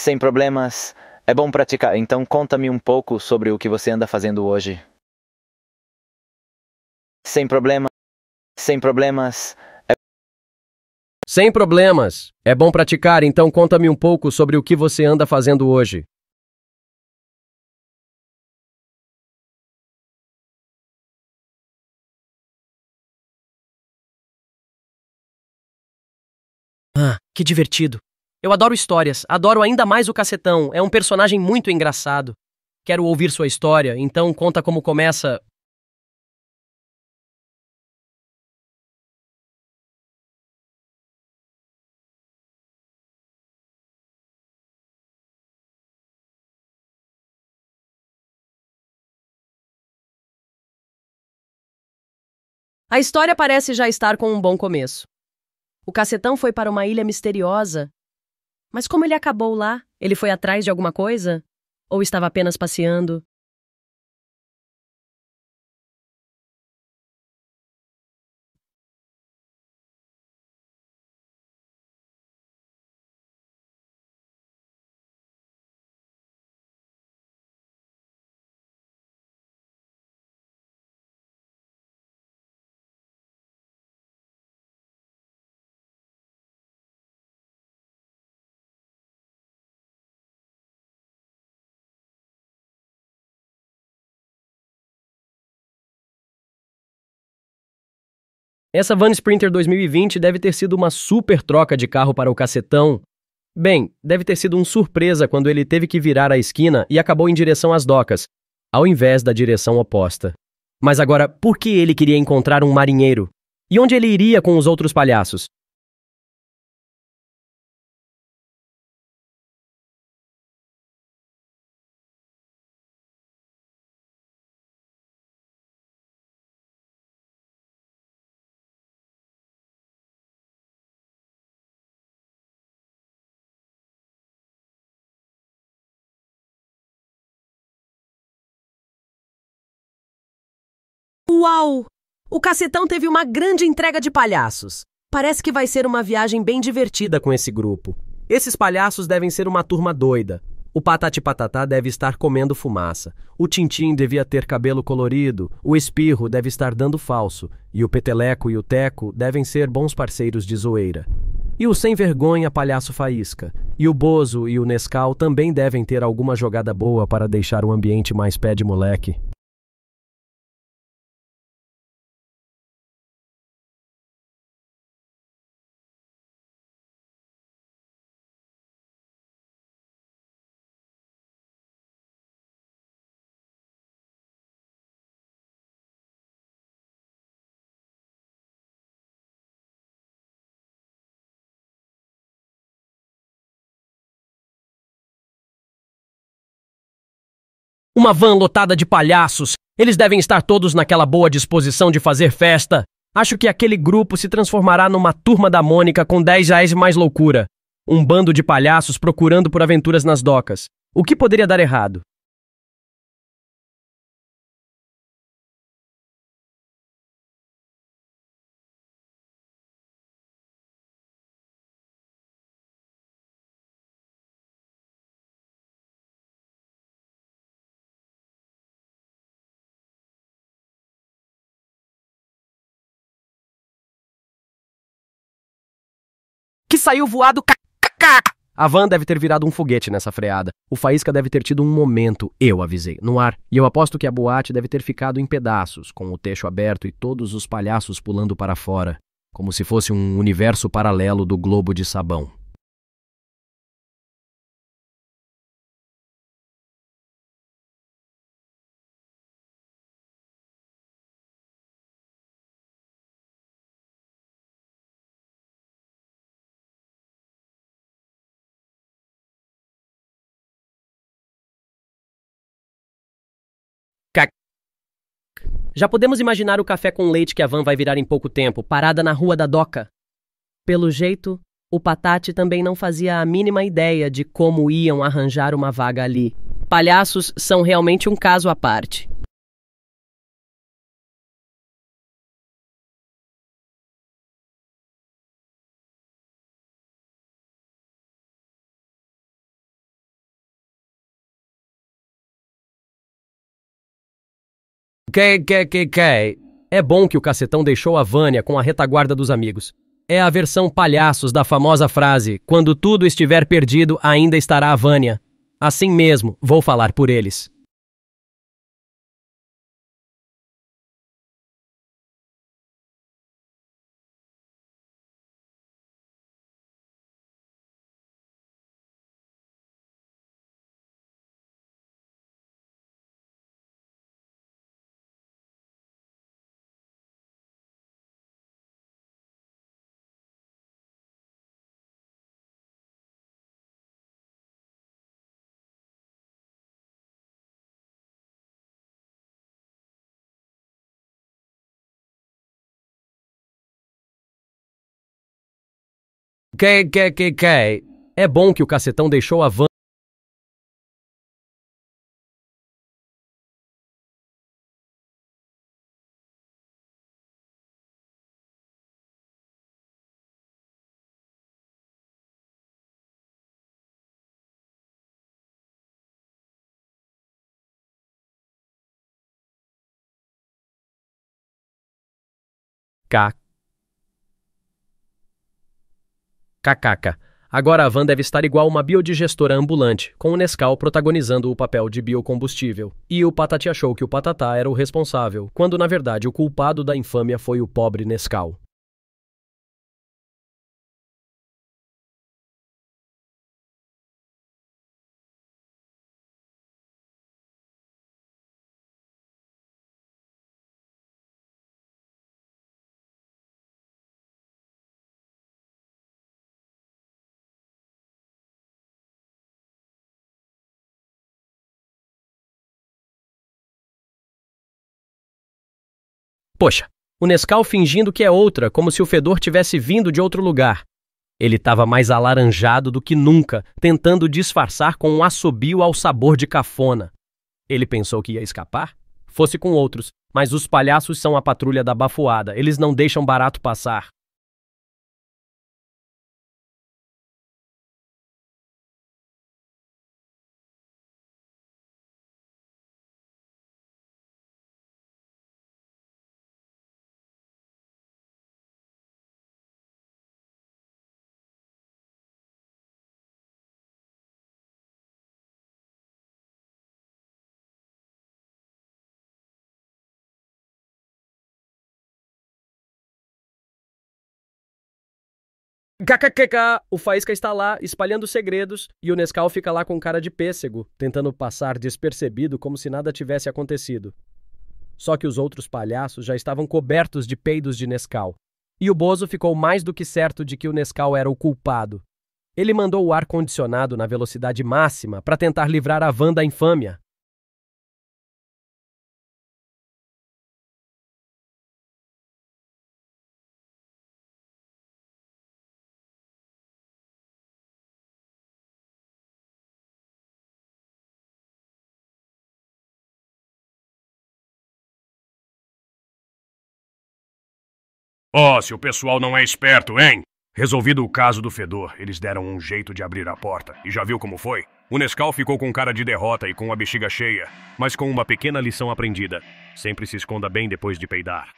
sem problemas, é bom praticar. Então, conta-me um pouco sobre o que você anda fazendo hoje. Sem problemas, sem problemas. É... Sem problemas. É bom praticar, então conta-me um pouco sobre o que você anda fazendo hoje. Ah, que divertido. Eu adoro histórias, adoro ainda mais o Cacetão, é um personagem muito engraçado. Quero ouvir sua história, então conta como começa. A história parece já estar com um bom começo. O Cacetão foi para uma ilha misteriosa mas como ele acabou lá? Ele foi atrás de alguma coisa? Ou estava apenas passeando? Essa Van Sprinter 2020 deve ter sido uma super troca de carro para o cacetão. Bem, deve ter sido um surpresa quando ele teve que virar a esquina e acabou em direção às docas, ao invés da direção oposta. Mas agora, por que ele queria encontrar um marinheiro? E onde ele iria com os outros palhaços? Uau! O Cacetão teve uma grande entrega de palhaços. Parece que vai ser uma viagem bem divertida com esse grupo. Esses palhaços devem ser uma turma doida. O Patati Patatá deve estar comendo fumaça. O Tintim devia ter cabelo colorido. O Espirro deve estar dando falso. E o Peteleco e o Teco devem ser bons parceiros de zoeira. E o Sem Vergonha Palhaço Faísca. E o Bozo e o Nescau também devem ter alguma jogada boa para deixar o ambiente mais pé de moleque. Uma van lotada de palhaços. Eles devem estar todos naquela boa disposição de fazer festa. Acho que aquele grupo se transformará numa turma da Mônica com 10 reais e mais loucura. Um bando de palhaços procurando por aventuras nas docas. O que poderia dar errado? saiu voado. A van deve ter virado um foguete nessa freada. O Faísca deve ter tido um momento, eu avisei, no ar. E eu aposto que a boate deve ter ficado em pedaços, com o techo aberto e todos os palhaços pulando para fora, como se fosse um universo paralelo do globo de sabão. Já podemos imaginar o café com leite que a van vai virar em pouco tempo, parada na rua da doca. Pelo jeito, o Patate também não fazia a mínima ideia de como iam arranjar uma vaga ali. Palhaços são realmente um caso à parte. É bom que o cacetão deixou a Vânia com a retaguarda dos amigos. É a versão palhaços da famosa frase: quando tudo estiver perdido, ainda estará a Vânia. Assim mesmo, vou falar por eles. que. É bom que o cacetão deixou a van. K Cacaca. Agora a van deve estar igual uma biodigestora ambulante, com o Nescau protagonizando o papel de biocombustível. E o Patati achou que o Patatá era o responsável, quando na verdade o culpado da infâmia foi o pobre Nescau. Poxa, o Nescau fingindo que é outra, como se o fedor tivesse vindo de outro lugar. Ele estava mais alaranjado do que nunca, tentando disfarçar com um assobio ao sabor de cafona. Ele pensou que ia escapar? Fosse com outros, mas os palhaços são a patrulha da bafoada, eles não deixam barato passar. KKKK, o Faísca está lá, espalhando segredos, e o Nescau fica lá com cara de pêssego, tentando passar despercebido como se nada tivesse acontecido. Só que os outros palhaços já estavam cobertos de peidos de Nescau. E o Bozo ficou mais do que certo de que o Nescau era o culpado. Ele mandou o ar condicionado na velocidade máxima para tentar livrar a van da infâmia. Oh, se o pessoal não é esperto, hein? Resolvido o caso do fedor, eles deram um jeito de abrir a porta. E já viu como foi? O Nescau ficou com cara de derrota e com a bexiga cheia, mas com uma pequena lição aprendida. Sempre se esconda bem depois de peidar.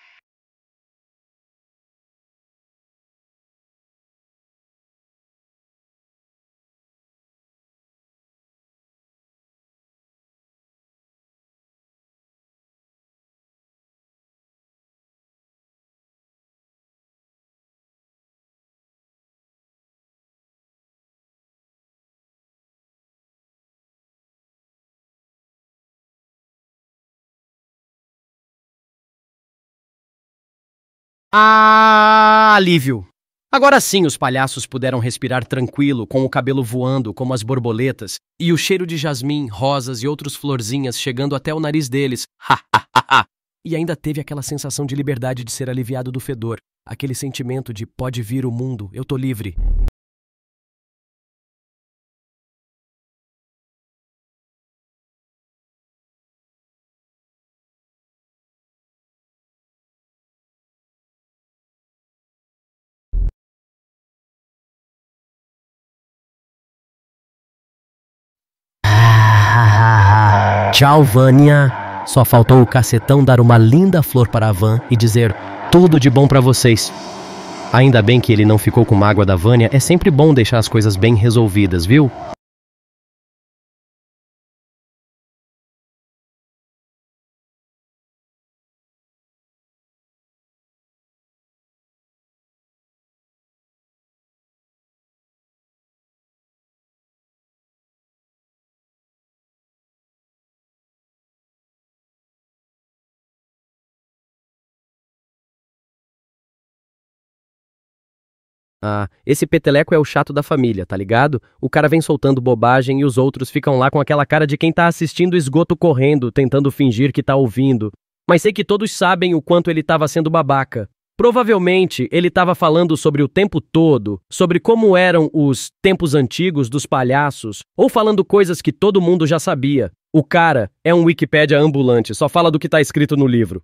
Ah, alívio! Agora sim os palhaços puderam respirar tranquilo, com o cabelo voando como as borboletas e o cheiro de jasmim, rosas e outras florzinhas chegando até o nariz deles. Ha, E ainda teve aquela sensação de liberdade de ser aliviado do fedor, aquele sentimento de pode vir o mundo, eu tô livre. Vânia. Só faltou o cacetão dar uma linda flor para a van e dizer tudo de bom para vocês. Ainda bem que ele não ficou com mágoa da Vânia, é sempre bom deixar as coisas bem resolvidas, viu? Ah, esse peteleco é o chato da família, tá ligado? O cara vem soltando bobagem e os outros ficam lá com aquela cara de quem tá assistindo esgoto correndo, tentando fingir que tá ouvindo. Mas sei que todos sabem o quanto ele tava sendo babaca. Provavelmente ele estava falando sobre o tempo todo, sobre como eram os tempos antigos dos palhaços, ou falando coisas que todo mundo já sabia. O cara é um Wikipédia ambulante, só fala do que está escrito no livro.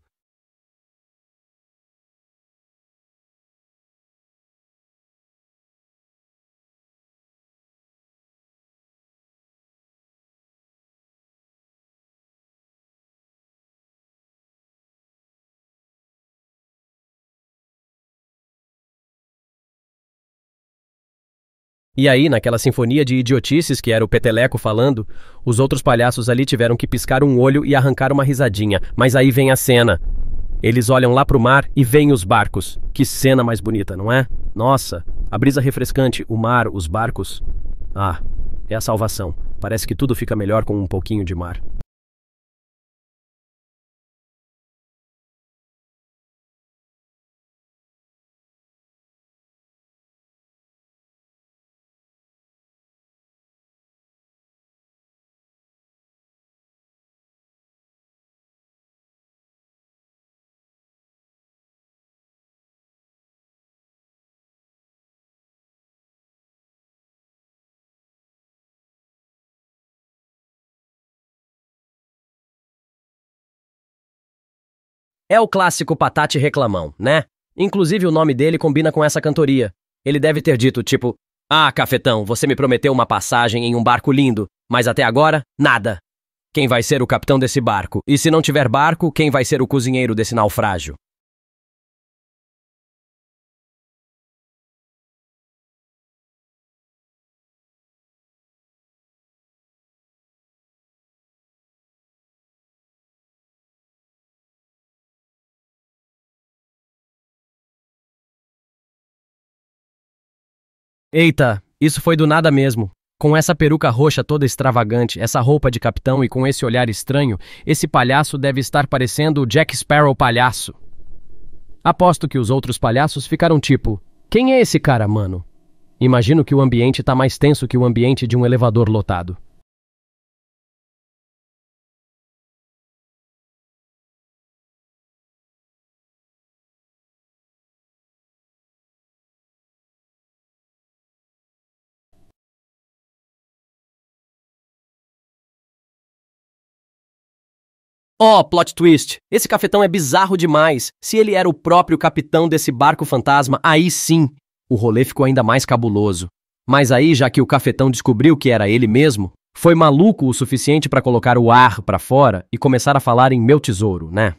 E aí, naquela sinfonia de idiotices que era o peteleco falando, os outros palhaços ali tiveram que piscar um olho e arrancar uma risadinha. Mas aí vem a cena. Eles olham lá para o mar e veem os barcos. Que cena mais bonita, não é? Nossa, a brisa refrescante, o mar, os barcos. Ah, é a salvação. Parece que tudo fica melhor com um pouquinho de mar. É o clássico patate reclamão, né? Inclusive o nome dele combina com essa cantoria. Ele deve ter dito, tipo, Ah, cafetão, você me prometeu uma passagem em um barco lindo, mas até agora, nada. Quem vai ser o capitão desse barco? E se não tiver barco, quem vai ser o cozinheiro desse naufrágio? Eita, isso foi do nada mesmo. Com essa peruca roxa toda extravagante, essa roupa de capitão e com esse olhar estranho, esse palhaço deve estar parecendo o Jack Sparrow palhaço. Aposto que os outros palhaços ficaram tipo: Quem é esse cara, mano? Imagino que o ambiente tá mais tenso que o ambiente de um elevador lotado. Oh, plot twist! Esse cafetão é bizarro demais. Se ele era o próprio capitão desse barco fantasma, aí sim! O rolê ficou ainda mais cabuloso. Mas aí, já que o cafetão descobriu que era ele mesmo, foi maluco o suficiente para colocar o ar para fora e começar a falar em meu tesouro, né?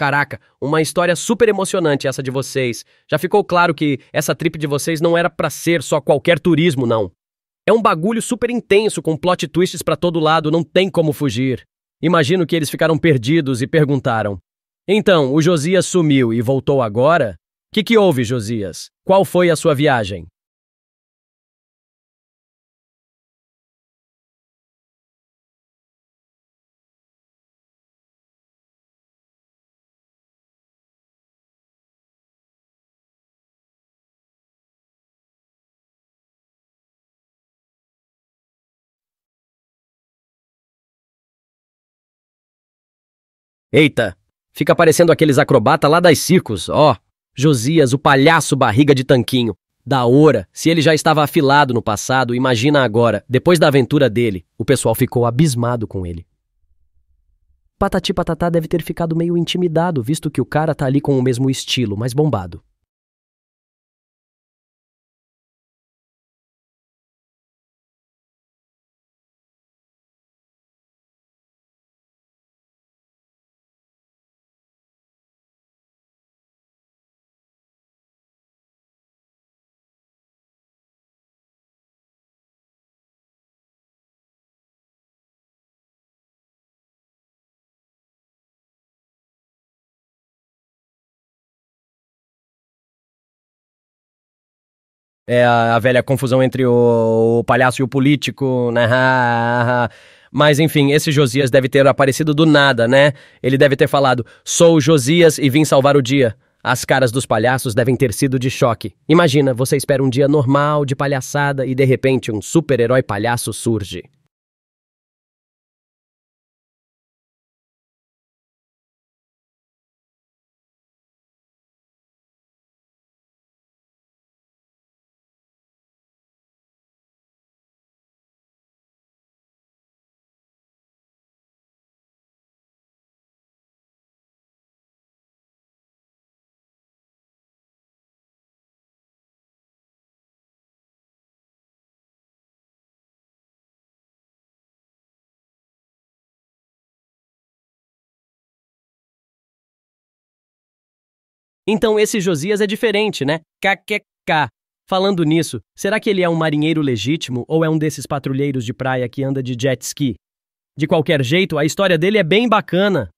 Caraca, uma história super emocionante essa de vocês. Já ficou claro que essa trip de vocês não era para ser só qualquer turismo, não. É um bagulho super intenso com plot twists para todo lado, não tem como fugir. Imagino que eles ficaram perdidos e perguntaram: "Então, o Josias sumiu e voltou agora? Que que houve, Josias? Qual foi a sua viagem?" Eita, fica parecendo aqueles acrobata lá das circos, ó. Josias, o palhaço barriga de tanquinho. Da hora, se ele já estava afilado no passado, imagina agora, depois da aventura dele, o pessoal ficou abismado com ele. Patati Patatá deve ter ficado meio intimidado, visto que o cara tá ali com o mesmo estilo, mas bombado. é a, a velha confusão entre o, o palhaço e o político, né? Mas enfim, esse Josias deve ter aparecido do nada, né? Ele deve ter falado: "Sou Josias e vim salvar o dia". As caras dos palhaços devem ter sido de choque. Imagina, você espera um dia normal de palhaçada e de repente um super-herói palhaço surge. Então esse Josias é diferente, né? KQK. Falando nisso, será que ele é um marinheiro legítimo ou é um desses patrulheiros de praia que anda de jet ski? De qualquer jeito, a história dele é bem bacana.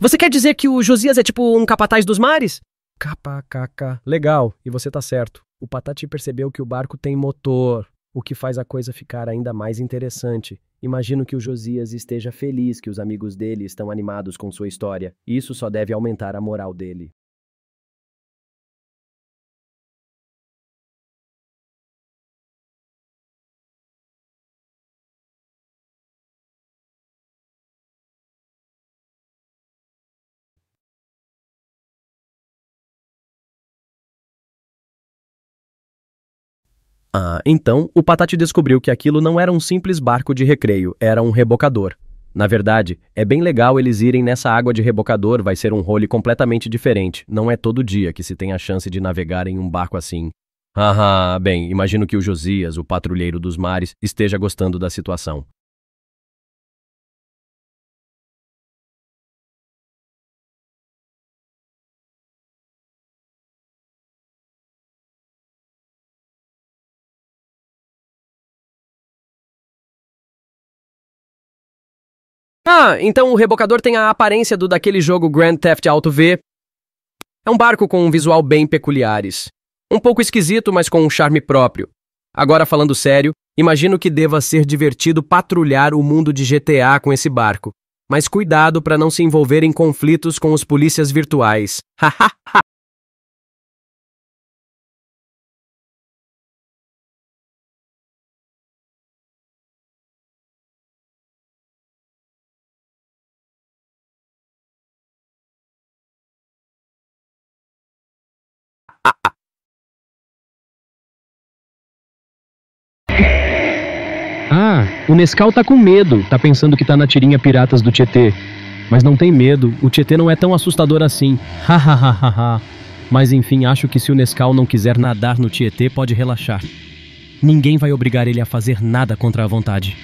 Você quer dizer que o Josias é tipo um capataz dos mares? caca. Legal, e você tá certo. O Patati percebeu que o barco tem motor, o que faz a coisa ficar ainda mais interessante. Imagino que o Josias esteja feliz que os amigos dele estão animados com sua história. Isso só deve aumentar a moral dele. Ah, então o Patati descobriu que aquilo não era um simples barco de recreio, era um rebocador. Na verdade, é bem legal eles irem nessa água de rebocador, vai ser um role completamente diferente. Não é todo dia que se tem a chance de navegar em um barco assim. Haha, bem, imagino que o Josias, o patrulheiro dos mares, esteja gostando da situação. Ah, então o rebocador tem a aparência do daquele jogo Grand Theft Auto V. É um barco com um visual bem peculiares. Um pouco esquisito, mas com um charme próprio. Agora falando sério, imagino que deva ser divertido patrulhar o mundo de GTA com esse barco. Mas cuidado para não se envolver em conflitos com os polícias virtuais. Hahaha! O Nescau tá com medo, tá pensando que tá na tirinha Piratas do Tietê. Mas não tem medo, o Tietê não é tão assustador assim. Ha ha ha ha. Mas enfim, acho que se o Nescau não quiser nadar no Tietê, pode relaxar. Ninguém vai obrigar ele a fazer nada contra a vontade.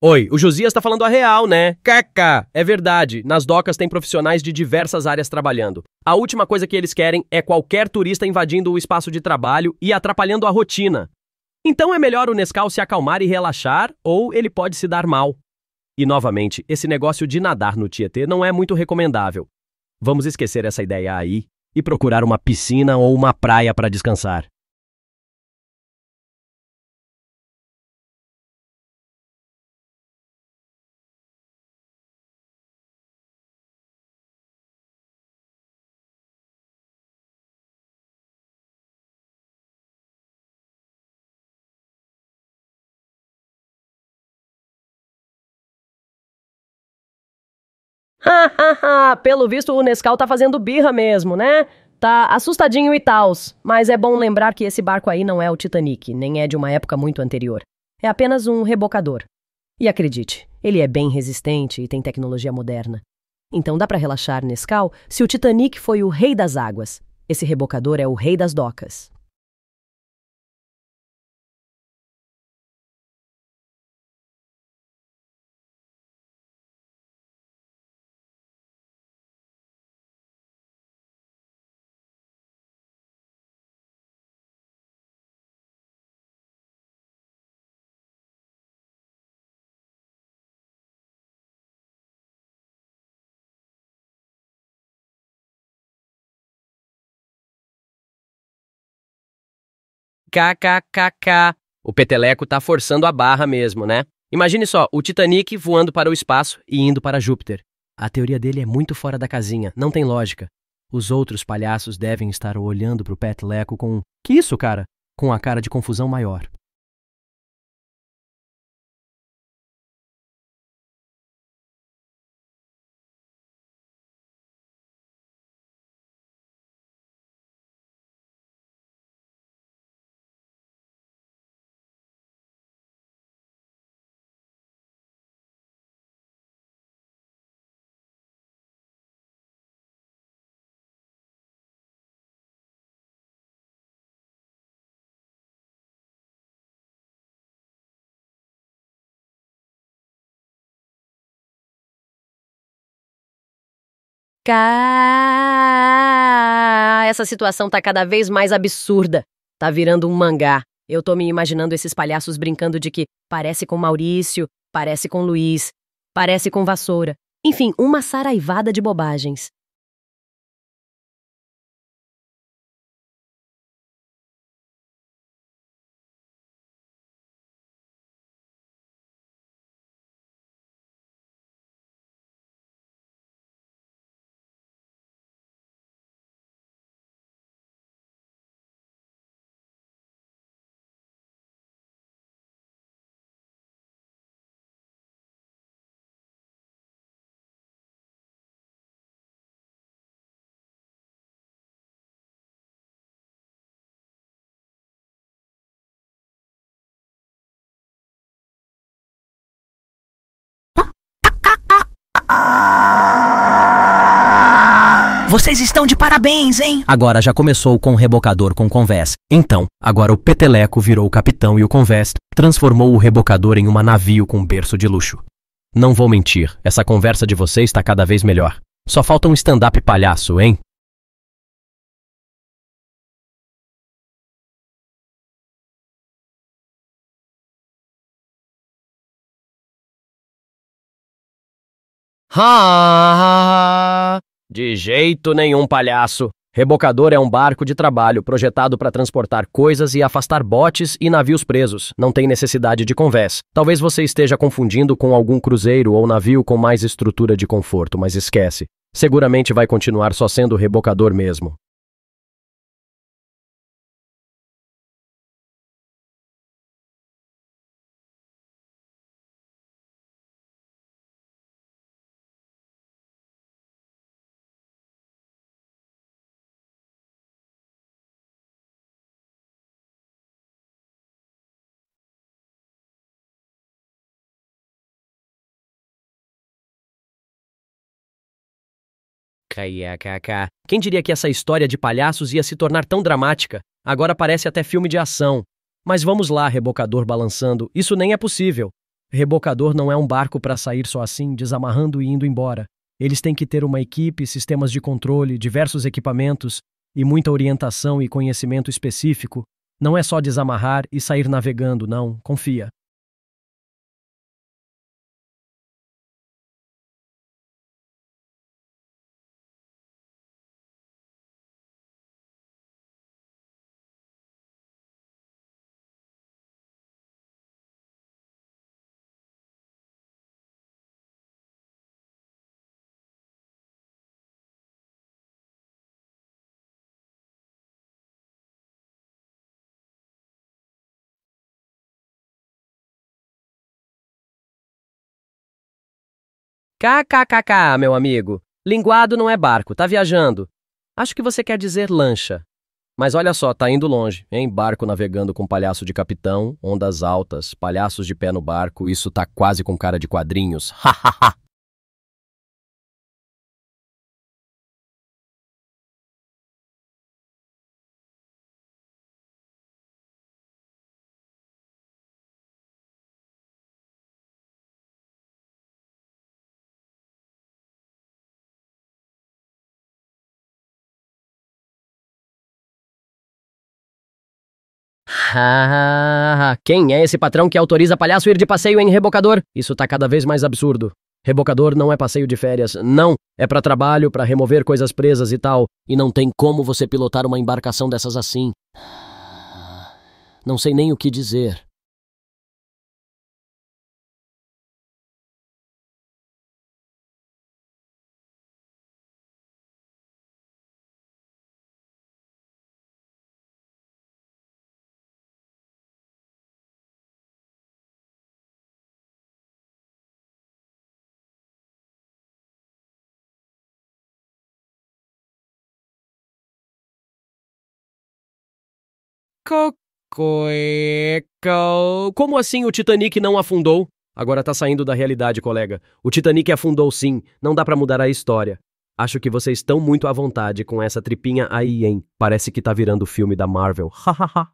Oi, o Josias está falando a real, né? Caca! É verdade, nas docas tem profissionais de diversas áreas trabalhando. A última coisa que eles querem é qualquer turista invadindo o espaço de trabalho e atrapalhando a rotina. Então é melhor o Nescau se acalmar e relaxar, ou ele pode se dar mal. E novamente, esse negócio de nadar no Tietê não é muito recomendável. Vamos esquecer essa ideia aí e procurar uma piscina ou uma praia para descansar. Pelo visto, o Nescau tá fazendo birra mesmo, né? Tá assustadinho e tals, mas é bom lembrar que esse barco aí não é o Titanic, nem é de uma época muito anterior. É apenas um rebocador. E acredite, ele é bem resistente e tem tecnologia moderna. Então dá para relaxar, Nescau, se o Titanic foi o rei das águas. Esse rebocador é o rei das docas. KKKK. O peteleco tá forçando a barra mesmo, né? Imagine só, o Titanic voando para o espaço e indo para Júpiter. A teoria dele é muito fora da casinha, não tem lógica. Os outros palhaços devem estar olhando pro Peteleco com um, Que isso, cara? Com a cara de confusão maior. essa situação tá cada vez mais absurda. Tá virando um mangá. Eu tô me imaginando esses palhaços brincando de que parece com Maurício, parece com Luiz, parece com Vassoura. Enfim, uma saraivada de bobagens. Vocês estão de parabéns, hein? Agora já começou com o rebocador com convés. Então, agora o peteleco virou o capitão e o convés transformou o rebocador em uma navio com berço de luxo. Não vou mentir, essa conversa de vocês está cada vez melhor. Só falta um stand-up palhaço, hein? Ha! De jeito nenhum, palhaço! Rebocador é um barco de trabalho projetado para transportar coisas e afastar botes e navios presos. Não tem necessidade de convés. Talvez você esteja confundindo com algum cruzeiro ou navio com mais estrutura de conforto, mas esquece. Seguramente vai continuar só sendo rebocador mesmo. Quem diria que essa história de palhaços ia se tornar tão dramática? Agora parece até filme de ação. Mas vamos lá, rebocador balançando, isso nem é possível. Rebocador não é um barco para sair só assim, desamarrando e indo embora. Eles têm que ter uma equipe, sistemas de controle, diversos equipamentos e muita orientação e conhecimento específico. Não é só desamarrar e sair navegando, não, confia. KKKK, meu amigo. Linguado não é barco, tá viajando. Acho que você quer dizer lancha. Mas olha só, tá indo longe, hein? Barco navegando com palhaço de capitão, ondas altas, palhaços de pé no barco, isso tá quase com cara de quadrinhos. Hahaha. Ah, quem é esse patrão que autoriza palhaço ir de passeio em rebocador? Isso tá cada vez mais absurdo. Rebocador não é passeio de férias, não. É para trabalho, para remover coisas presas e tal. E não tem como você pilotar uma embarcação dessas assim. Ah, não sei nem o que dizer. Como assim o Titanic não afundou? Agora tá saindo da realidade, colega. O Titanic afundou sim, não dá para mudar a história. Acho que vocês estão muito à vontade com essa tripinha aí, hein? Parece que tá virando filme da Marvel. Hahaha.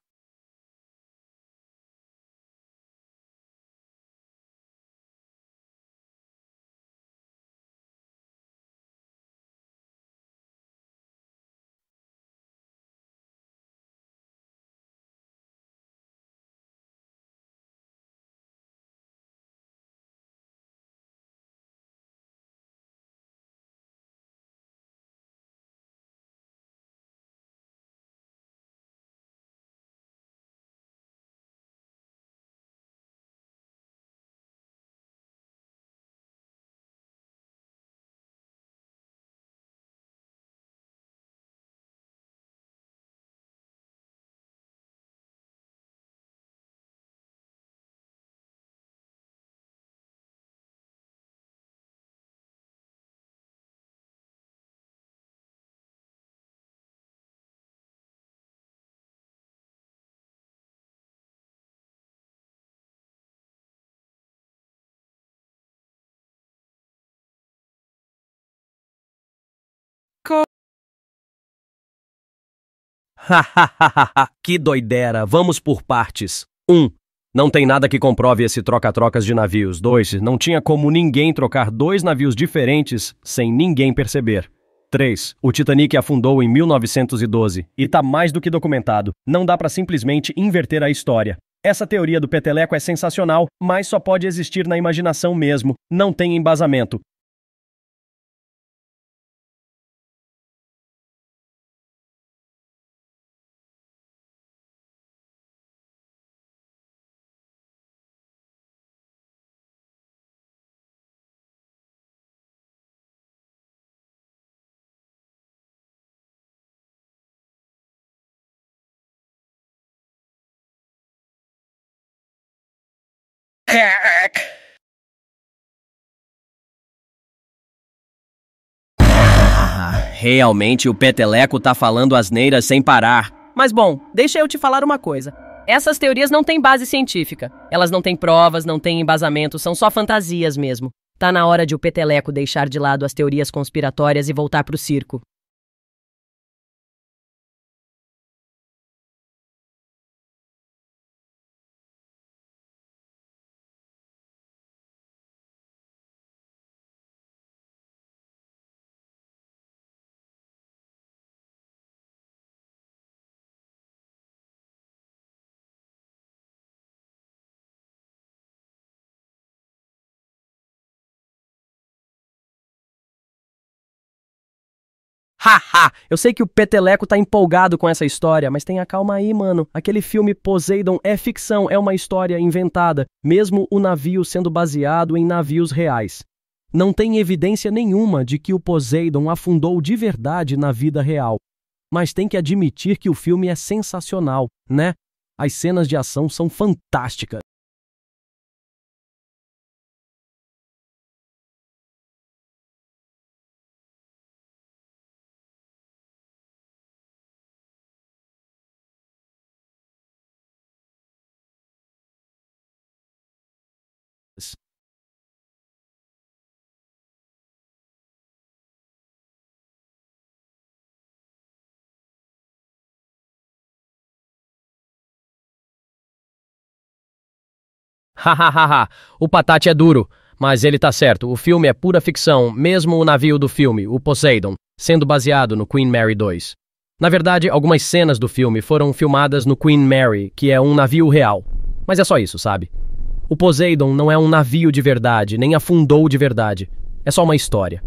Hahaha, que doidera. Vamos por partes. 1. Um, não tem nada que comprove esse troca-trocas de navios. 2. Não tinha como ninguém trocar dois navios diferentes sem ninguém perceber. 3. O Titanic afundou em 1912 e tá mais do que documentado. Não dá para simplesmente inverter a história. Essa teoria do peteleco é sensacional, mas só pode existir na imaginação mesmo, não tem embasamento. Crack. Ah, realmente o Peteleco tá falando asneiras sem parar. Mas bom, deixa eu te falar uma coisa. Essas teorias não têm base científica. Elas não têm provas, não têm embasamento, são só fantasias mesmo. Tá na hora de o Peteleco deixar de lado as teorias conspiratórias e voltar pro circo. Haha! Eu sei que o Peteleco tá empolgado com essa história, mas tenha calma aí, mano. Aquele filme Poseidon é ficção, é uma história inventada, mesmo o navio sendo baseado em navios reais. Não tem evidência nenhuma de que o Poseidon afundou de verdade na vida real. Mas tem que admitir que o filme é sensacional, né? As cenas de ação são fantásticas. Hahaha, o patate é duro. Mas ele tá certo, o filme é pura ficção, mesmo o navio do filme, o Poseidon, sendo baseado no Queen Mary 2. Na verdade, algumas cenas do filme foram filmadas no Queen Mary, que é um navio real. Mas é só isso, sabe? O Poseidon não é um navio de verdade, nem afundou de verdade. É só uma história.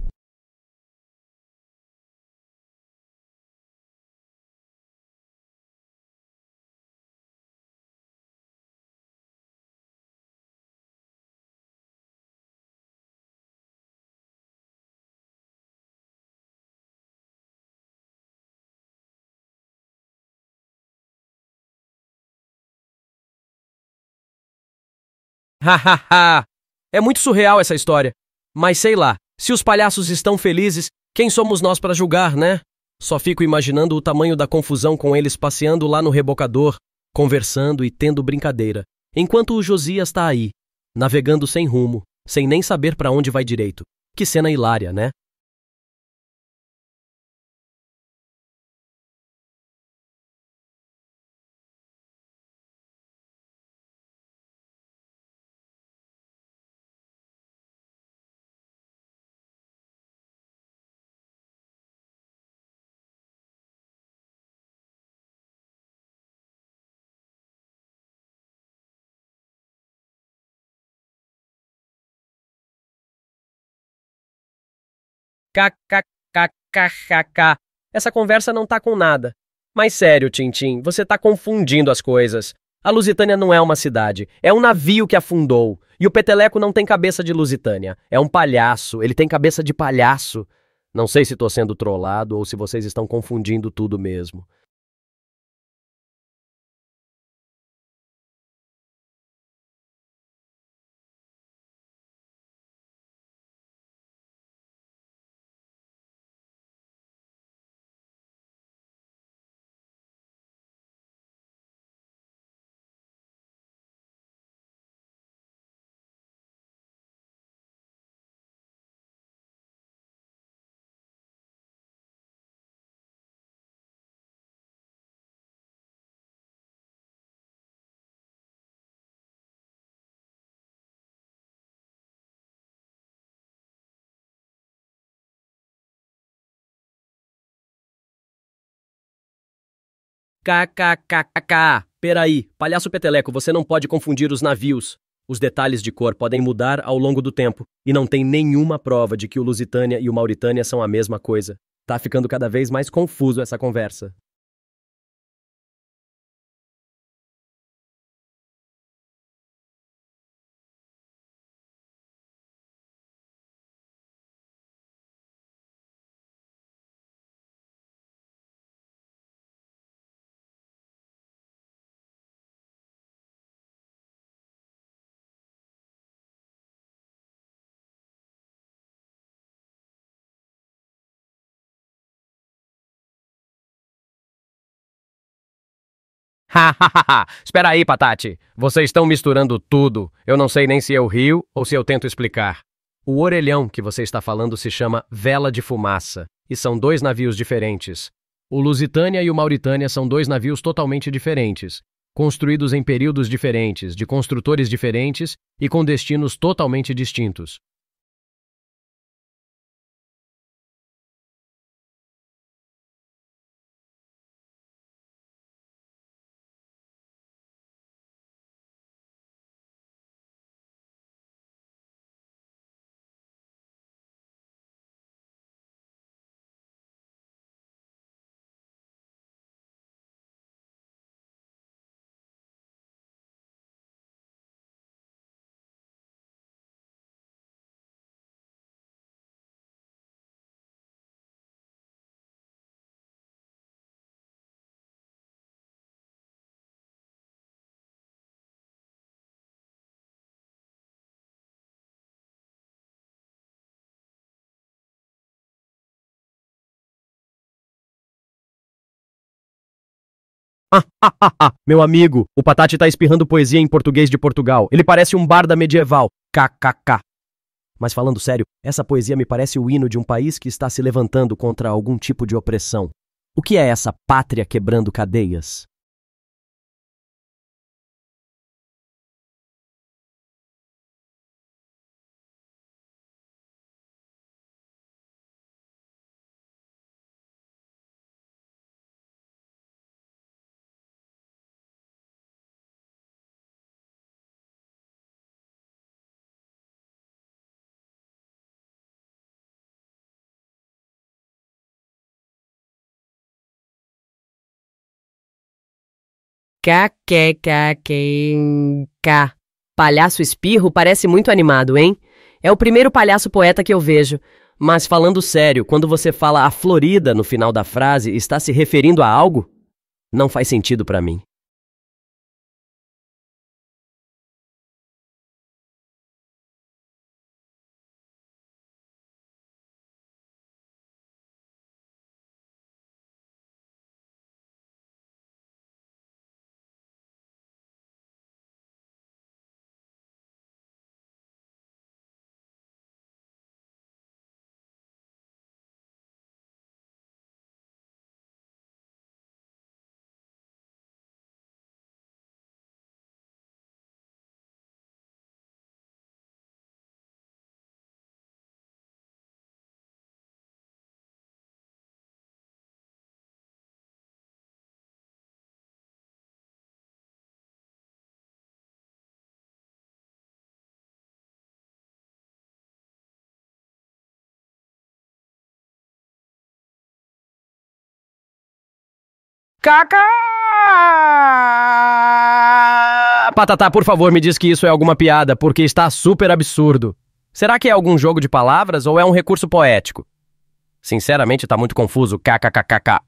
Hahaha! é muito surreal essa história. Mas sei lá, se os palhaços estão felizes, quem somos nós para julgar, né? Só fico imaginando o tamanho da confusão com eles passeando lá no rebocador, conversando e tendo brincadeira, enquanto o Josias está aí, navegando sem rumo, sem nem saber para onde vai direito. Que cena hilária, né? kkkkkkk. Essa conversa não tá com nada. Mas sério, Tintim, você tá confundindo as coisas. A Lusitânia não é uma cidade, é um navio que afundou. E o Peteleco não tem cabeça de Lusitânia, é um palhaço, ele tem cabeça de palhaço. Não sei se tô sendo trollado ou se vocês estão confundindo tudo mesmo. KKKKK. Peraí, palhaço peteleco, você não pode confundir os navios. Os detalhes de cor podem mudar ao longo do tempo e não tem nenhuma prova de que o Lusitânia e o Mauritânia são a mesma coisa. Tá ficando cada vez mais confuso essa conversa. Hahaha! Espera aí, Patati. Vocês estão misturando tudo. Eu não sei nem se eu rio ou se eu tento explicar. O orelhão que você está falando se chama Vela de Fumaça e são dois navios diferentes. O Lusitânia e o Mauritânia são dois navios totalmente diferentes, construídos em períodos diferentes, de construtores diferentes e com destinos totalmente distintos. Meu amigo, o Patati tá espirrando poesia em português de Portugal. Ele parece um barda medieval. KKK. Mas falando sério, essa poesia me parece o hino de um país que está se levantando contra algum tipo de opressão. O que é essa pátria quebrando cadeias? KKKKK. Palhaço Espirro parece muito animado, hein? É o primeiro palhaço poeta que eu vejo. Mas falando sério, quando você fala a Florida no final da frase, está se referindo a algo? Não faz sentido para mim. Caca! Patatá, por favor, me diz que isso é alguma piada, porque está super absurdo. Será que é algum jogo de palavras ou é um recurso poético? Sinceramente, está muito confuso. KKKKK.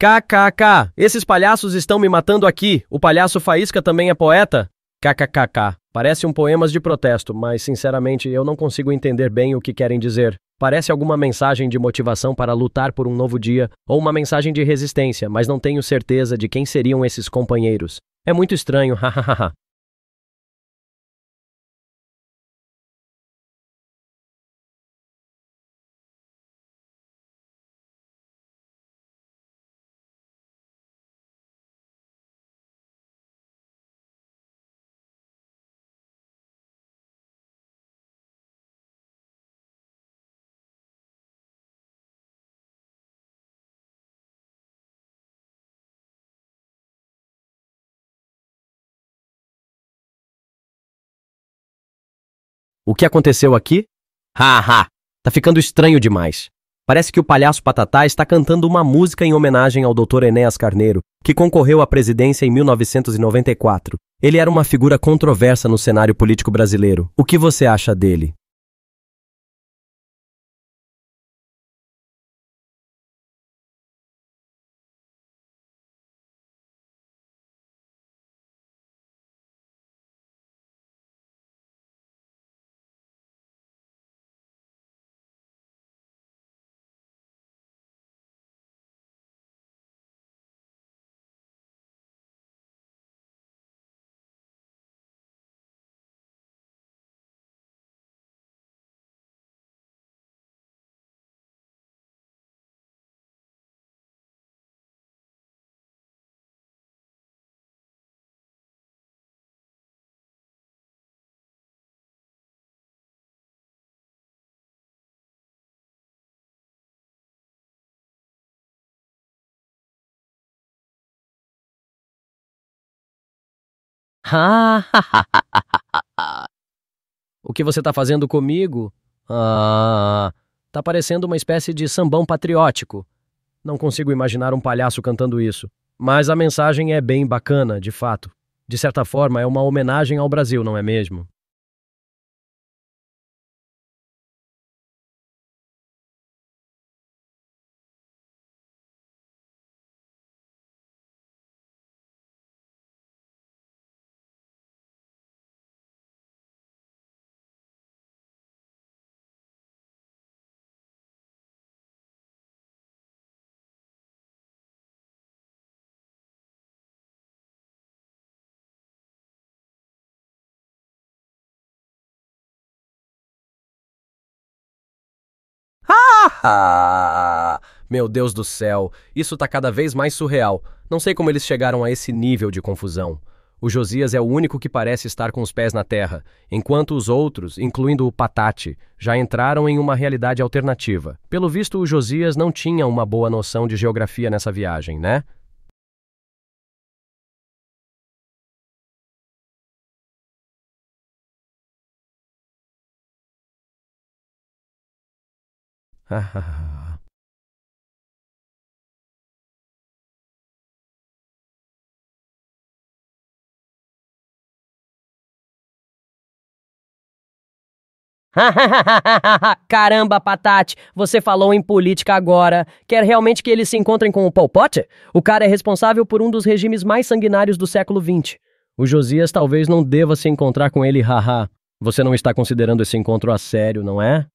KKK, esses palhaços estão me matando aqui. O palhaço Faísca também é poeta? KKKK, parece um poema de protesto, mas sinceramente eu não consigo entender bem o que querem dizer. Parece alguma mensagem de motivação para lutar por um novo dia ou uma mensagem de resistência, mas não tenho certeza de quem seriam esses companheiros. É muito estranho, hahaha. O que aconteceu aqui? Haha, ha, tá ficando estranho demais. Parece que o palhaço Patatá está cantando uma música em homenagem ao Dr. Enéas Carneiro, que concorreu à presidência em 1994. Ele era uma figura controversa no cenário político brasileiro. O que você acha dele? O que você está fazendo comigo? Ah, tá parecendo uma espécie de sambão patriótico. Não consigo imaginar um palhaço cantando isso. Mas a mensagem é bem bacana, de fato. De certa forma, é uma homenagem ao Brasil, não é mesmo? Meu Deus do céu, isso tá cada vez mais surreal. Não sei como eles chegaram a esse nível de confusão. O Josias é o único que parece estar com os pés na terra, enquanto os outros, incluindo o Patate, já entraram em uma realidade alternativa. Pelo visto, o Josias não tinha uma boa noção de geografia nessa viagem, né? Hahaha! Caramba, Patate, você falou em política agora. Quer realmente que eles se encontrem com o Pol Pot? O cara é responsável por um dos regimes mais sanguinários do século XX. O Josias talvez não deva se encontrar com ele, haha. Você não está considerando esse encontro a sério, não é?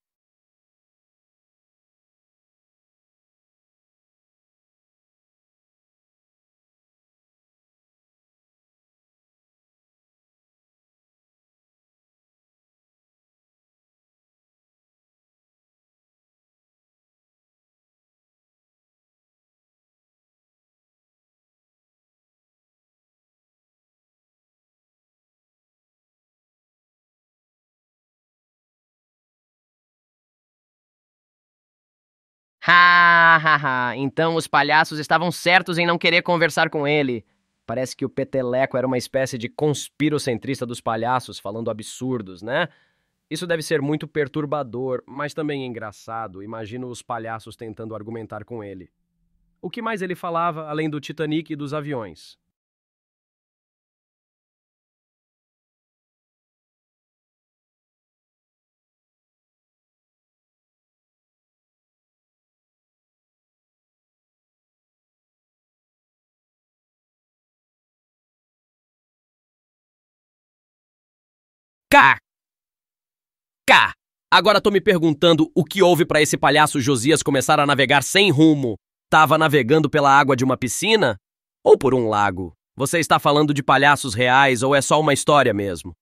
Ha, ha, ha. Então os palhaços estavam certos em não querer conversar com ele. Parece que o peteleco era uma espécie de conspirocentrista dos palhaços, falando absurdos, né? Isso deve ser muito perturbador, mas também engraçado. Imagino os palhaços tentando argumentar com ele. O que mais ele falava, além do Titanic e dos aviões? Cá, cá. Agora tô me perguntando o que houve para esse palhaço Josias começar a navegar sem rumo. Tava navegando pela água de uma piscina? Ou por um lago? Você está falando de palhaços reais ou é só uma história mesmo?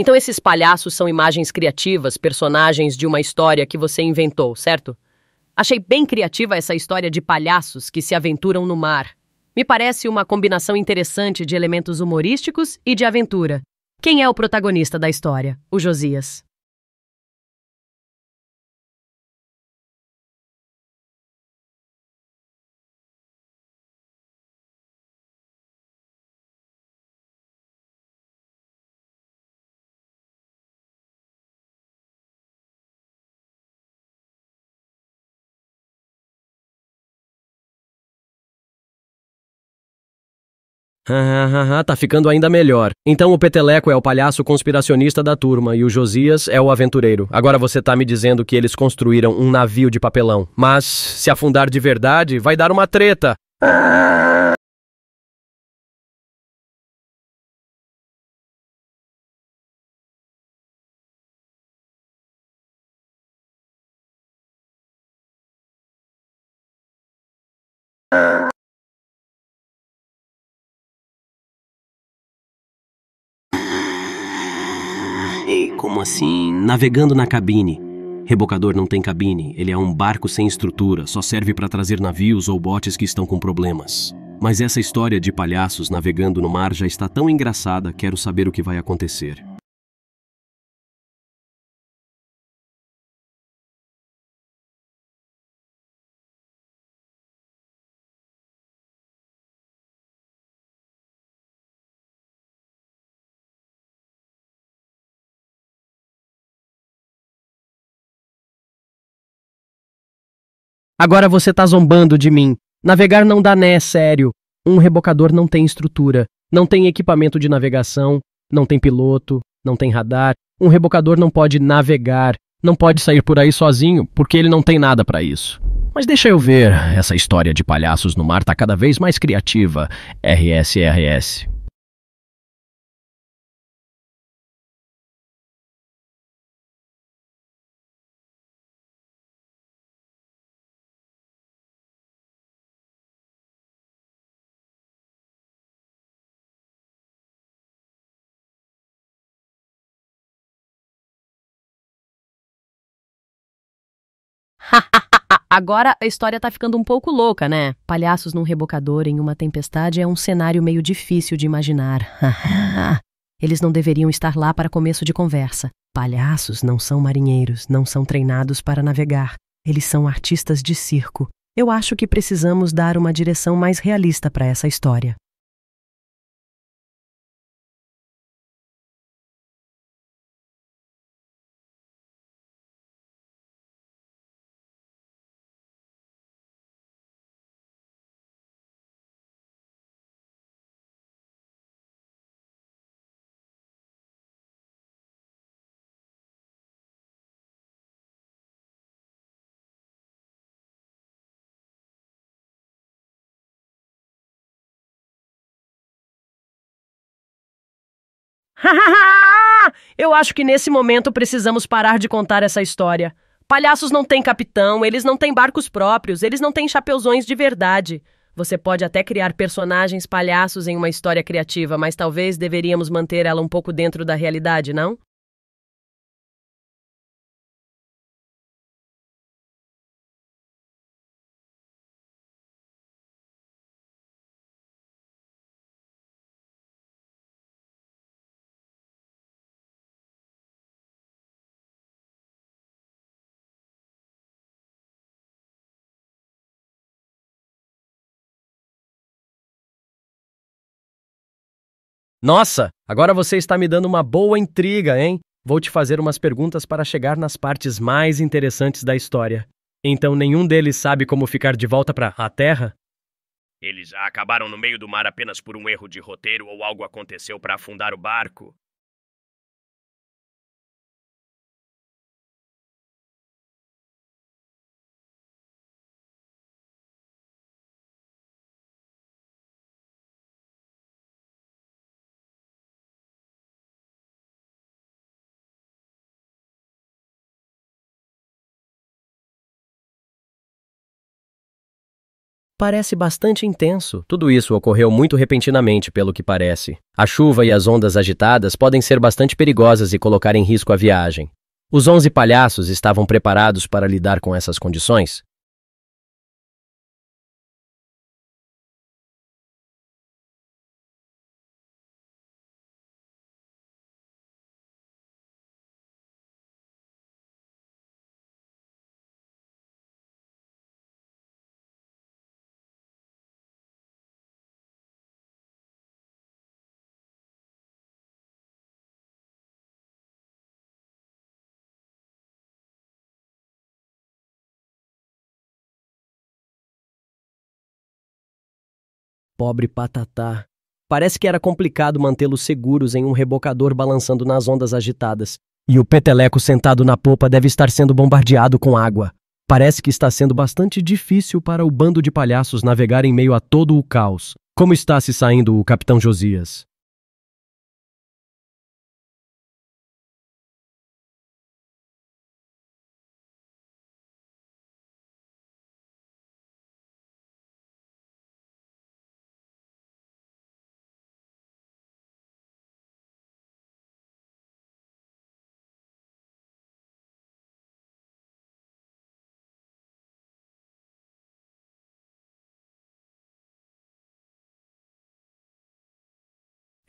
Então esses palhaços são imagens criativas, personagens de uma história que você inventou, certo? Achei bem criativa essa história de palhaços que se aventuram no mar. Me parece uma combinação interessante de elementos humorísticos e de aventura. Quem é o protagonista da história? O Josias. Ah, tá ficando ainda melhor. Então o Peteleco é o palhaço conspiracionista da turma e o Josias é o aventureiro. Agora você tá me dizendo que eles construíram um navio de papelão. Mas, se afundar de verdade, vai dar uma treta. Ah! assim? Navegando na cabine. Rebocador não tem cabine, ele é um barco sem estrutura, só serve para trazer navios ou botes que estão com problemas. Mas essa história de palhaços navegando no mar já está tão engraçada, quero saber o que vai acontecer. Agora você tá zombando de mim. Navegar não dá né, sério. Um rebocador não tem estrutura, não tem equipamento de navegação, não tem piloto, não tem radar. Um rebocador não pode navegar, não pode sair por aí sozinho, porque ele não tem nada para isso. Mas deixa eu ver, essa história de palhaços no mar tá cada vez mais criativa. RSRS. RS. Agora a história tá ficando um pouco louca, né? Palhaços num rebocador em uma tempestade é um cenário meio difícil de imaginar. Eles não deveriam estar lá para começo de conversa. Palhaços não são marinheiros, não são treinados para navegar. Eles são artistas de circo. Eu acho que precisamos dar uma direção mais realista para essa história. Eu acho que nesse momento precisamos parar de contar essa história. Palhaços não têm capitão, eles não têm barcos próprios, eles não têm chapeuzões de verdade. Você pode até criar personagens palhaços em uma história criativa, mas talvez deveríamos manter ela um pouco dentro da realidade, não? Nossa, agora você está me dando uma boa intriga, hein? Vou te fazer umas perguntas para chegar nas partes mais interessantes da história. Então nenhum deles sabe como ficar de volta para a Terra? Eles acabaram no meio do mar apenas por um erro de roteiro ou algo aconteceu para afundar o barco. Parece bastante intenso. Tudo isso ocorreu muito repentinamente, pelo que parece. A chuva e as ondas agitadas podem ser bastante perigosas e colocar em risco a viagem. Os onze palhaços estavam preparados para lidar com essas condições? pobre patatá. Parece que era complicado mantê-los seguros em um rebocador balançando nas ondas agitadas. E o peteleco sentado na popa deve estar sendo bombardeado com água. Parece que está sendo bastante difícil para o bando de palhaços navegar em meio a todo o caos. Como está se saindo o capitão Josias?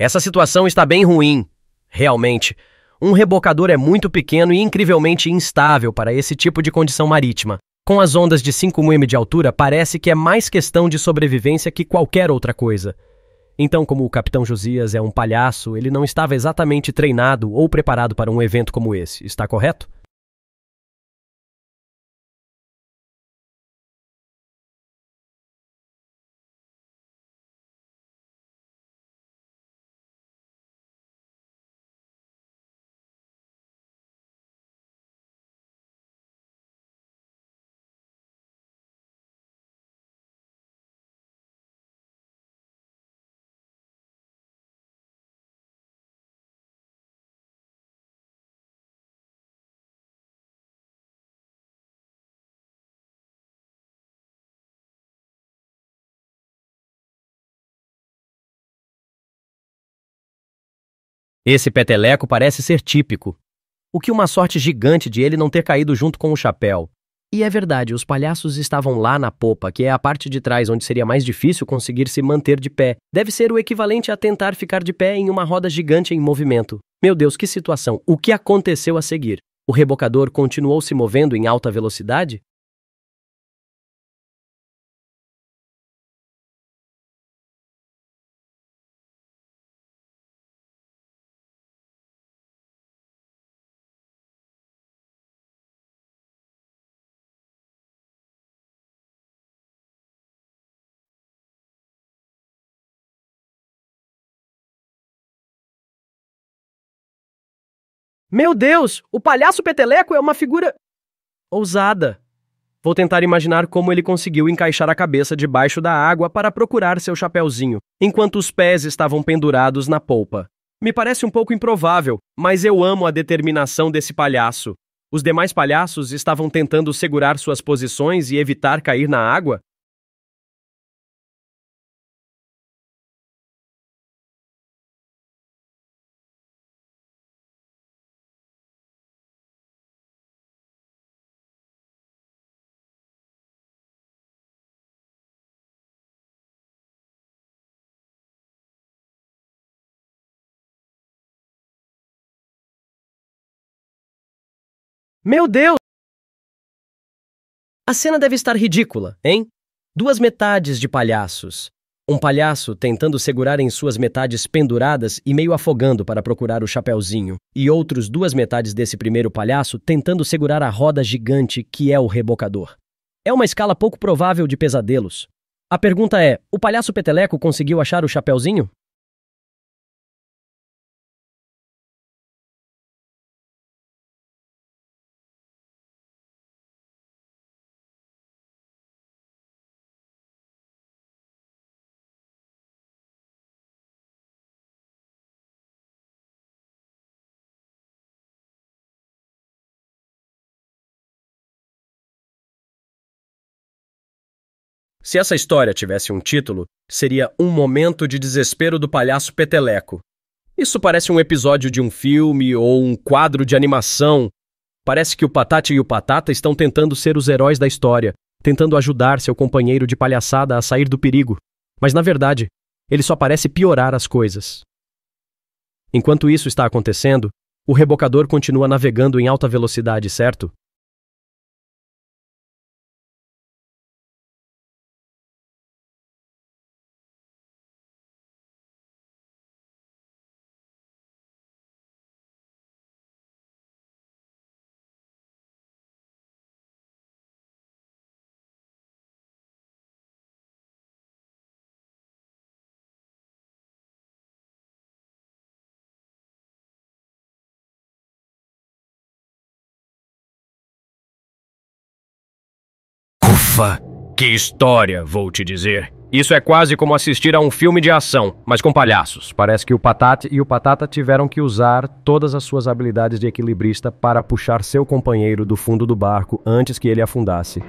Essa situação está bem ruim, realmente. Um rebocador é muito pequeno e incrivelmente instável para esse tipo de condição marítima. Com as ondas de 5 mm de altura, parece que é mais questão de sobrevivência que qualquer outra coisa. Então, como o Capitão Josias é um palhaço, ele não estava exatamente treinado ou preparado para um evento como esse, está correto? Esse peteleco parece ser típico. O que uma sorte gigante de ele não ter caído junto com o chapéu. E é verdade, os palhaços estavam lá na popa, que é a parte de trás onde seria mais difícil conseguir se manter de pé. Deve ser o equivalente a tentar ficar de pé em uma roda gigante em movimento. Meu Deus, que situação! O que aconteceu a seguir? O rebocador continuou se movendo em alta velocidade? Meu Deus, o palhaço peteleco é uma figura. ousada. Vou tentar imaginar como ele conseguiu encaixar a cabeça debaixo da água para procurar seu chapéuzinho, enquanto os pés estavam pendurados na polpa. Me parece um pouco improvável, mas eu amo a determinação desse palhaço. Os demais palhaços estavam tentando segurar suas posições e evitar cair na água, Meu Deus! A cena deve estar ridícula, hein? Duas metades de palhaços. Um palhaço tentando segurar em suas metades penduradas e meio afogando para procurar o chapéuzinho, e outros duas metades desse primeiro palhaço tentando segurar a roda gigante que é o rebocador. É uma escala pouco provável de pesadelos. A pergunta é: o palhaço peteleco conseguiu achar o chapéuzinho? Se essa história tivesse um título, seria Um Momento de Desespero do Palhaço Peteleco. Isso parece um episódio de um filme ou um quadro de animação. Parece que o Patati e o Patata estão tentando ser os heróis da história, tentando ajudar seu companheiro de palhaçada a sair do perigo. Mas, na verdade, ele só parece piorar as coisas. Enquanto isso está acontecendo, o rebocador continua navegando em alta velocidade, certo? Ufa! Que história, vou te dizer. Isso é quase como assistir a um filme de ação, mas com palhaços. Parece que o Patate e o Patata tiveram que usar todas as suas habilidades de equilibrista para puxar seu companheiro do fundo do barco antes que ele afundasse.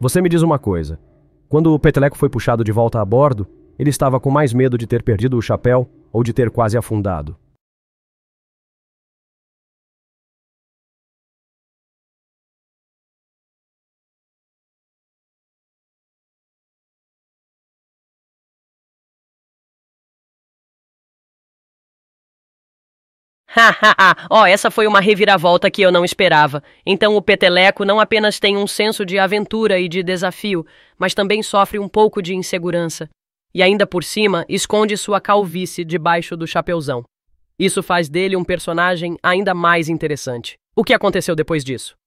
Você me diz uma coisa: quando o peteleco foi puxado de volta a bordo, ele estava com mais medo de ter perdido o chapéu ou de ter quase afundado. Ó, oh, essa foi uma reviravolta que eu não esperava. Então o peteleco não apenas tem um senso de aventura e de desafio, mas também sofre um pouco de insegurança. E ainda por cima, esconde sua calvície debaixo do chapeuzão. Isso faz dele um personagem ainda mais interessante. O que aconteceu depois disso?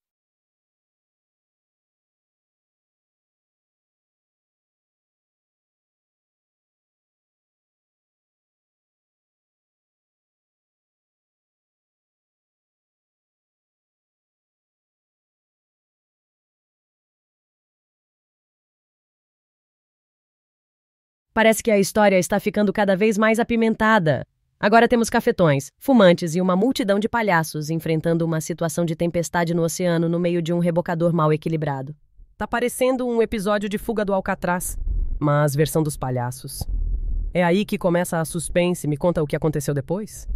Parece que a história está ficando cada vez mais apimentada. Agora temos cafetões, fumantes e uma multidão de palhaços enfrentando uma situação de tempestade no oceano no meio de um rebocador mal equilibrado. Tá parecendo um episódio de Fuga do Alcatraz, mas versão dos palhaços. É aí que começa a suspense. Me conta o que aconteceu depois?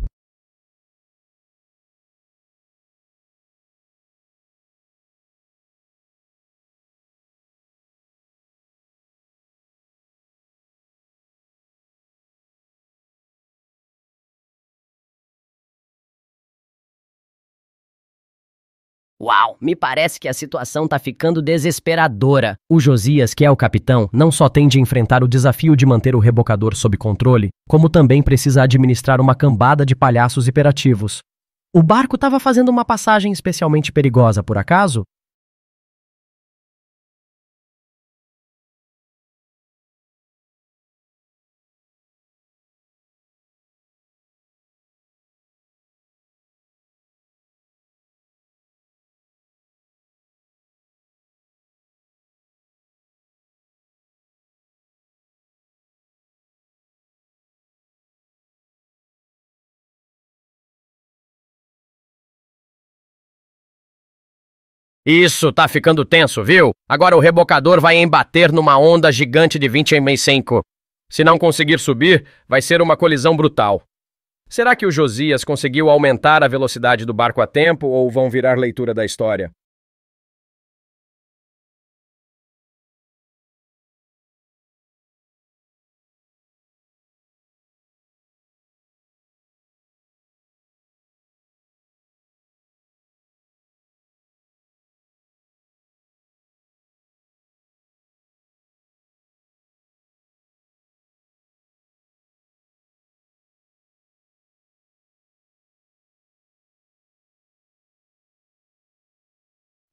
Uau, me parece que a situação tá ficando desesperadora. O Josias, que é o capitão, não só tem de enfrentar o desafio de manter o rebocador sob controle, como também precisa administrar uma cambada de palhaços hiperativos. O barco estava fazendo uma passagem especialmente perigosa, por acaso? Isso tá ficando tenso, viu? Agora o rebocador vai embater numa onda gigante de 20 em 5. Se não conseguir subir, vai ser uma colisão brutal. Será que o Josias conseguiu aumentar a velocidade do barco a tempo ou vão virar leitura da história?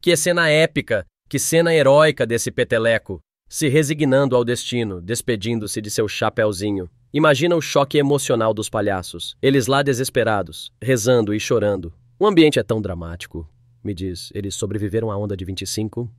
Que é cena épica, que cena heróica desse peteleco, se resignando ao destino, despedindo-se de seu chapéuzinho. Imagina o choque emocional dos palhaços, eles lá desesperados, rezando e chorando. O ambiente é tão dramático. Me diz, eles sobreviveram à onda de 25?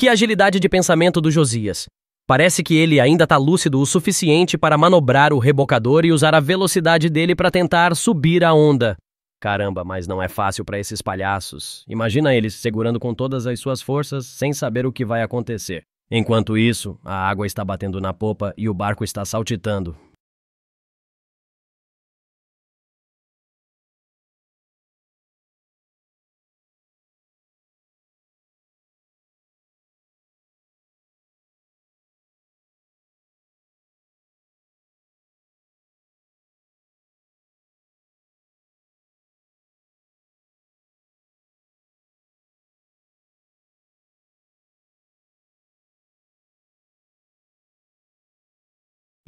Que agilidade de pensamento do Josias. Parece que ele ainda está lúcido o suficiente para manobrar o rebocador e usar a velocidade dele para tentar subir a onda. Caramba, mas não é fácil para esses palhaços. Imagina eles segurando com todas as suas forças sem saber o que vai acontecer. Enquanto isso, a água está batendo na popa e o barco está saltitando,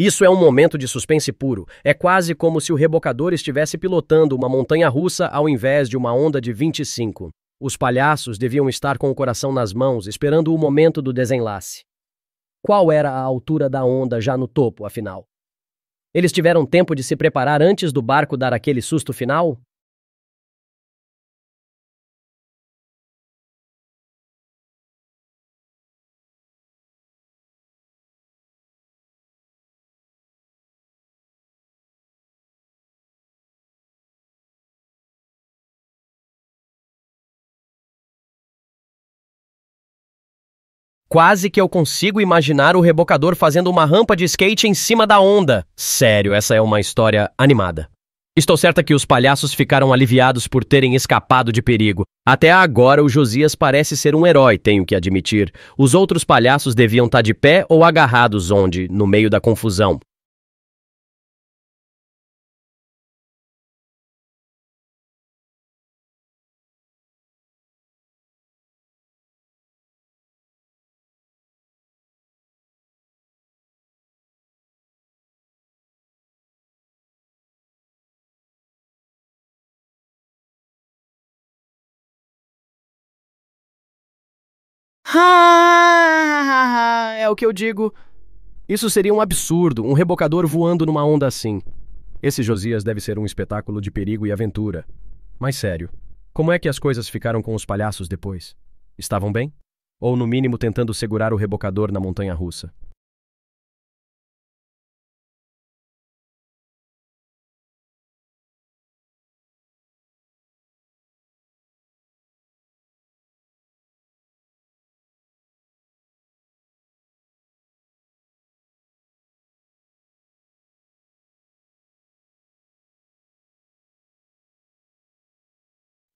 Isso é um momento de suspense puro. É quase como se o rebocador estivesse pilotando uma montanha russa ao invés de uma onda de 25. Os palhaços deviam estar com o coração nas mãos, esperando o momento do desenlace. Qual era a altura da onda já no topo, afinal? Eles tiveram tempo de se preparar antes do barco dar aquele susto final? Quase que eu consigo imaginar o rebocador fazendo uma rampa de skate em cima da onda. Sério, essa é uma história animada. Estou certa que os palhaços ficaram aliviados por terem escapado de perigo. Até agora, o Josias parece ser um herói, tenho que admitir. Os outros palhaços deviam estar tá de pé ou agarrados onde, no meio da confusão. É o que eu digo. Isso seria um absurdo, um rebocador voando numa onda assim. Esse Josias deve ser um espetáculo de perigo e aventura. Mas sério, como é que as coisas ficaram com os palhaços depois? Estavam bem? Ou no mínimo tentando segurar o rebocador na montanha russa?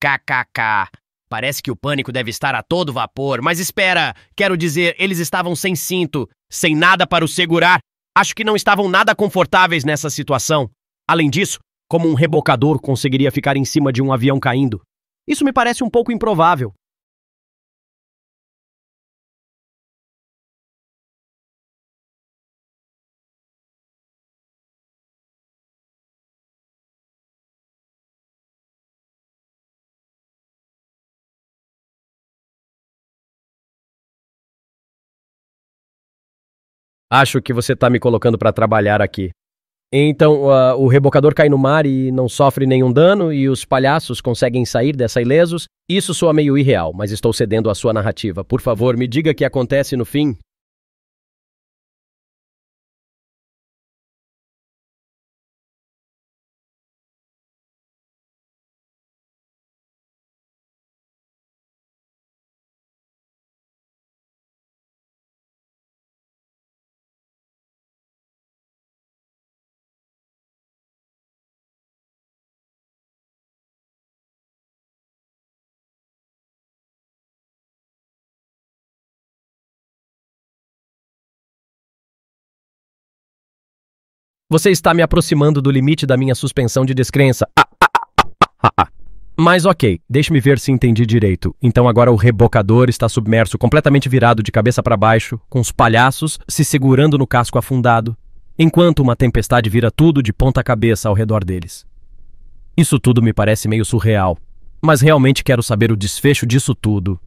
KKK. Parece que o pânico deve estar a todo vapor, mas espera! Quero dizer, eles estavam sem cinto, sem nada para o segurar. Acho que não estavam nada confortáveis nessa situação. Além disso, como um rebocador conseguiria ficar em cima de um avião caindo? Isso me parece um pouco improvável. Acho que você está me colocando para trabalhar aqui. Então, uh, o rebocador cai no mar e não sofre nenhum dano, e os palhaços conseguem sair dessa ilesos. Isso soa meio irreal, mas estou cedendo à sua narrativa. Por favor, me diga o que acontece no fim. Você está me aproximando do limite da minha suspensão de descrença. Ah ah ah, ah, ah, ah, Mas ok, deixe-me ver se entendi direito. Então agora o rebocador está submerso, completamente virado de cabeça para baixo, com os palhaços se segurando no casco afundado, enquanto uma tempestade vira tudo de ponta cabeça ao redor deles. Isso tudo me parece meio surreal, mas realmente quero saber o desfecho disso tudo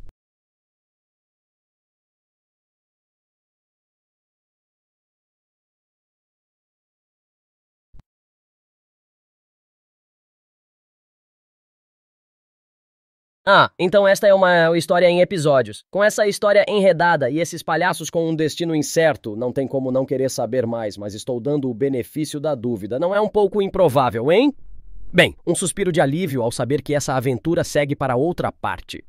Ah, então esta é uma história em episódios. Com essa história enredada e esses palhaços com um destino incerto, não tem como não querer saber mais, mas estou dando o benefício da dúvida. Não é um pouco improvável, hein? Bem, um suspiro de alívio ao saber que essa aventura segue para outra parte.